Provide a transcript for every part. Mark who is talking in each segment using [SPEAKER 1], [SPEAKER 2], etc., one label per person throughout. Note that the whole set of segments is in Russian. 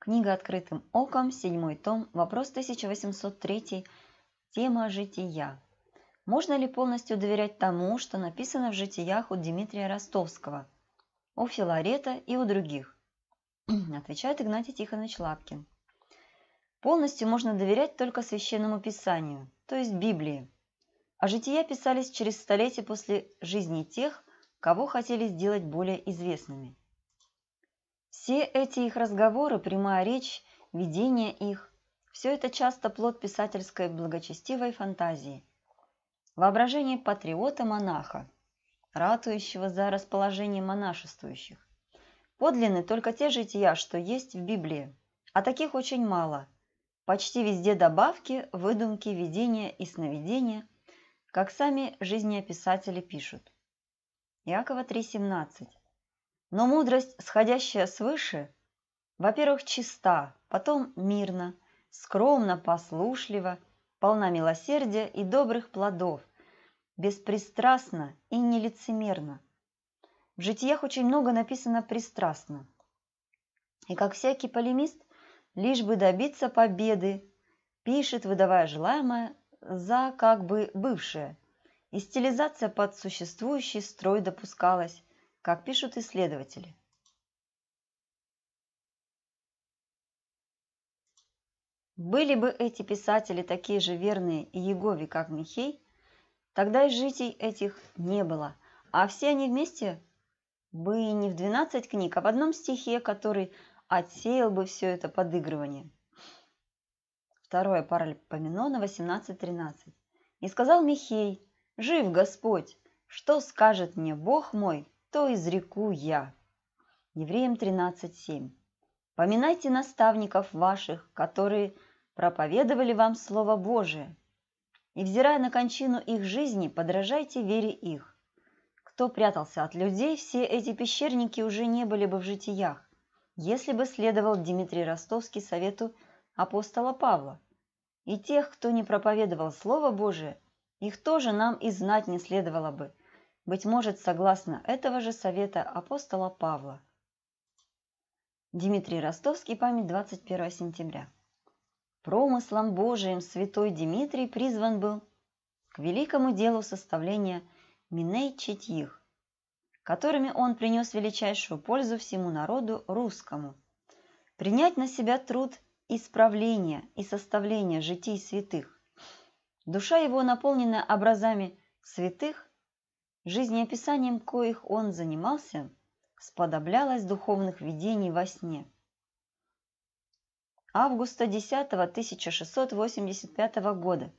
[SPEAKER 1] Книга «Открытым оком», седьмой том, вопрос 1803, тема «Жития». Можно ли полностью доверять тому, что написано в «Житиях» у Дмитрия Ростовского, у Филарета и у других? Отвечает Игнатий Тихонович Лапкин. Полностью можно доверять только Священному Писанию, то есть Библии. А «Жития» писались через столетия после жизни тех, кого хотели сделать более известными – все эти их разговоры, прямая речь, видение их – все это часто плод писательской благочестивой фантазии. Воображение патриота-монаха, ратующего за расположение монашествующих. Подлинны только те жития, что есть в Библии, а таких очень мало. Почти везде добавки, выдумки, видения и сновидения, как сами жизнеописатели пишут. Иакова 3.17 но мудрость, сходящая свыше, во-первых, чиста, потом мирно, скромно, послушливо, полна милосердия и добрых плодов, беспристрастна и нелицемерна. В житиях очень много написано пристрастно. И как всякий полемист, лишь бы добиться победы, пишет, выдавая желаемое за как бы бывшее. И стилизация под существующий строй допускалась, как пишут исследователи. Были бы эти писатели такие же верные Иегове, как Михей, тогда и житий этих не было, а все они вместе бы не в 12 книг, а в одном стихе, который отсеял бы все это подыгрывание. Второе на 18.13. «И сказал Михей, «Жив Господь! Что скажет мне Бог мой?» что изреку я. Евреям 13.7. Поминайте наставников ваших, которые проповедовали вам Слово Божие. И, взирая на кончину их жизни, подражайте вере их. Кто прятался от людей, все эти пещерники уже не были бы в житиях, если бы следовал Дмитрий Ростовский совету апостола Павла. И тех, кто не проповедовал Слово Божие, их тоже нам и знать не следовало бы – быть может, согласно этого же совета апостола Павла. Дмитрий Ростовский, память 21 сентября. Промыслом Божиим святой Дмитрий призван был к великому делу составления Миней Читьих, которыми он принес величайшую пользу всему народу русскому. Принять на себя труд исправления и составления житий святых. Душа его наполнена образами святых Жизнеописанием, коих он занимался, сподоблялось духовных видений во сне. Августа 10 1685 года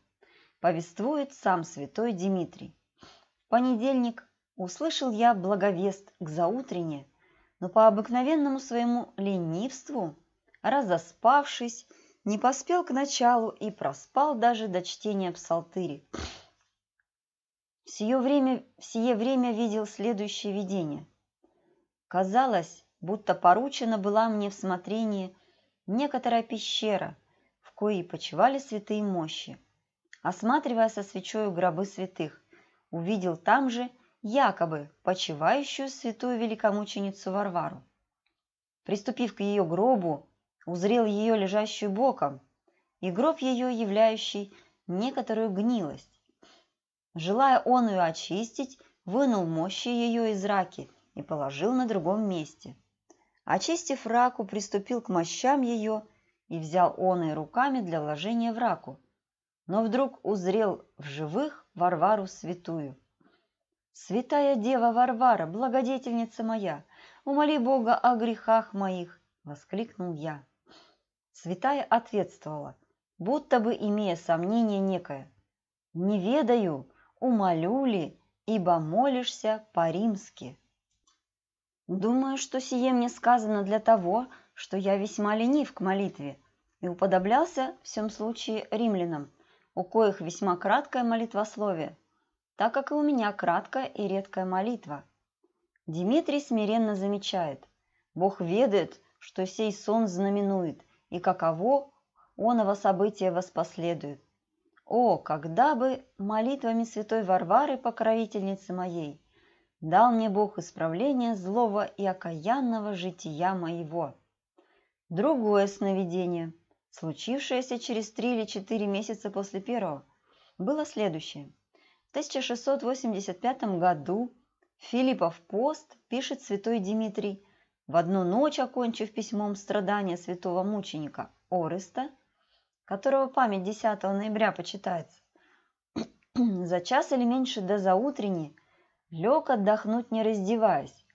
[SPEAKER 1] повествует сам святой Димитрий. В понедельник услышал я благовест к заутрене, но по обыкновенному своему ленивству, разоспавшись, не поспел к началу и проспал даже до чтения псалтыри – в сие время, в сие время видел следующее видение. Казалось, будто поручена была мне в смотрении некоторая пещера, в коей почивали святые мощи. Осматривая со свечою гробы святых, увидел там же якобы почивающую святую великомученицу Варвару. Приступив к ее гробу, узрел ее лежащую боком, и гроб ее, являющий некоторую гнилость, Желая он ее очистить, вынул мощи ее из раки и положил на другом месте. Очистив раку, приступил к мощам ее и взял он и руками для вложения в раку, но вдруг узрел в живых Варвару святую. «Святая дева Варвара, благодетельница моя, умоли Бога о грехах моих!» – воскликнул я. Святая ответствовала, будто бы имея сомнение некое. «Не ведаю, умолюли, ибо молишься по-римски. Думаю, что сие мне сказано для того, что я весьма ленив к молитве и уподоблялся в всем случае римлянам, у коих весьма краткое молитвословие, так как и у меня краткая и редкая молитва. Димитрий смиренно замечает, Бог ведает, что сей сон знаменует, и каково оного события воспоследует. О, когда бы молитвами святой Варвары, покровительницы моей, дал мне Бог исправление злого и окаянного жития моего. Другое сновидение, случившееся через три или четыре месяца после первого, было следующее. В 1685 году Филиппов пост пишет святой Дмитрий, в одну ночь окончив письмом страдания святого мученика Ореста, которого память 10 ноября почитается, за час или меньше до заутренней лег отдохнуть не раздеваясь,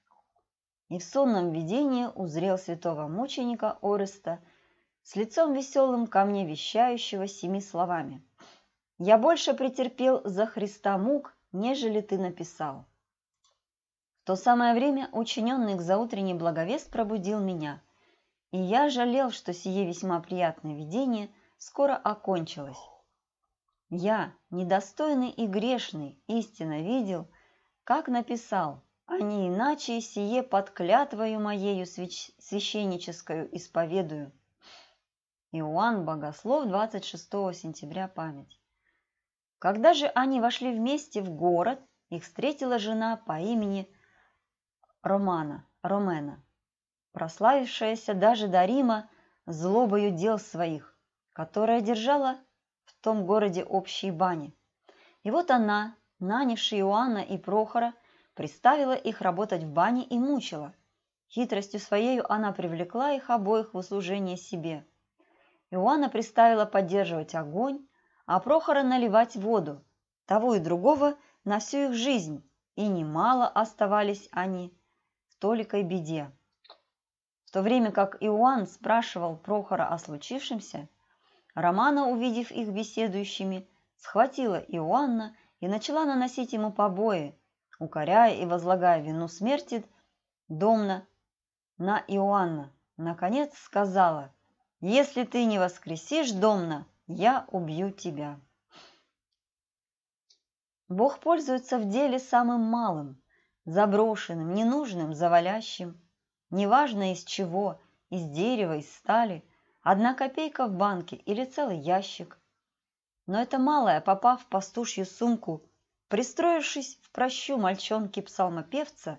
[SPEAKER 1] и в сонном видении узрел святого мученика Ореста с лицом веселым ко мне вещающего семи словами. «Я больше претерпел за Христа мук, нежели ты написал». В то самое время учиненный к заутренней благовест пробудил меня, и я жалел, что сие весьма приятное видение – скоро окончилась. Я, недостойный и грешный, истинно видел, как написал, а не иначе сие под клятвою моею свящ... священническую исповедую. Иоанн Богослов, 26 сентября, память. Когда же они вошли вместе в город, их встретила жена по имени Романа, Ромена, прославившаяся даже до Рима злобою дел своих, которая держала в том городе общие бани. И вот она, нанявшая Иоанна и Прохора, приставила их работать в бане и мучила. Хитростью своей она привлекла их обоих в услужение себе. Иоанна приставила поддерживать огонь, а Прохора наливать воду, того и другого на всю их жизнь, и немало оставались они в толикой беде. В то время как Иоанн спрашивал Прохора о случившемся, Романа, увидев их беседующими, схватила Иоанна и начала наносить ему побои, укоряя и возлагая вину смерти домна на Иоанна. Наконец сказала, «Если ты не воскресишь домна, я убью тебя». Бог пользуется в деле самым малым, заброшенным, ненужным, завалящим. Неважно из чего, из дерева, из стали – одна копейка в банке или целый ящик. Но это малое, попав в пастушью сумку, пристроившись в прощу мальчонки-псалмопевца,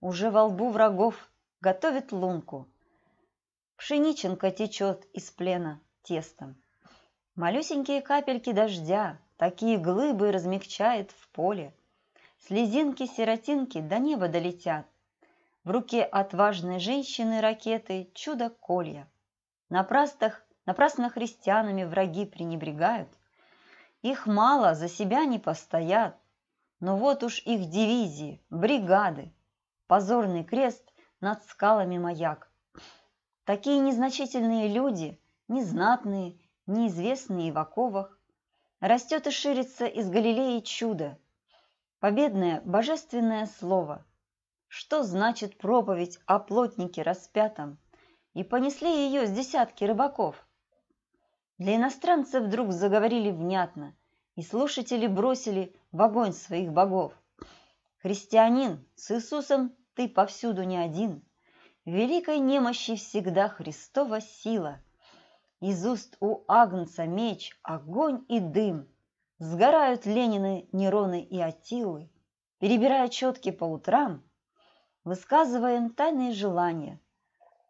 [SPEAKER 1] уже во лбу врагов готовит лунку. Пшениченка течет из плена тестом. Малюсенькие капельки дождя, такие глыбы размягчает в поле. Слезинки-сиротинки до неба долетят. В руке отважной женщины ракеты чудо-колья. Напрасно, напрасно христианами враги пренебрегают. Их мало, за себя не постоят. Но вот уж их дивизии, бригады, позорный крест над скалами маяк. Такие незначительные люди, незнатные, неизвестные в оковах. Растет и ширится из Галилеи чудо. Победное божественное слово. Что значит проповедь о плотнике распятом? и понесли ее с десятки рыбаков. Для иностранцев вдруг заговорили внятно, и слушатели бросили в огонь своих богов. «Христианин, с Иисусом ты повсюду не один. В великой немощи всегда Христова сила. Из уст у Агнца меч, огонь и дым. Сгорают Ленины, Нероны и Атилы. Перебирая четки по утрам, высказываем тайные желания –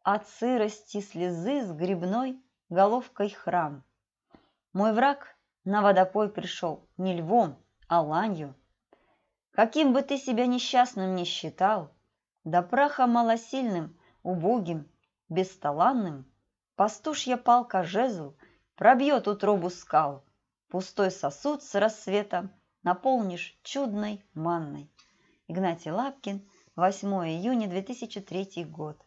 [SPEAKER 1] от сырости слезы с грибной головкой храм. Мой враг на водопой пришел не львом, а ланью. Каким бы ты себя несчастным ни считал, до праха малосильным, убогим, бесталанным, пастушья палка жезл пробьет утробу скал, пустой сосуд с рассветом наполнишь чудной манной. Игнатий Лапкин, 8 июня 2003 год.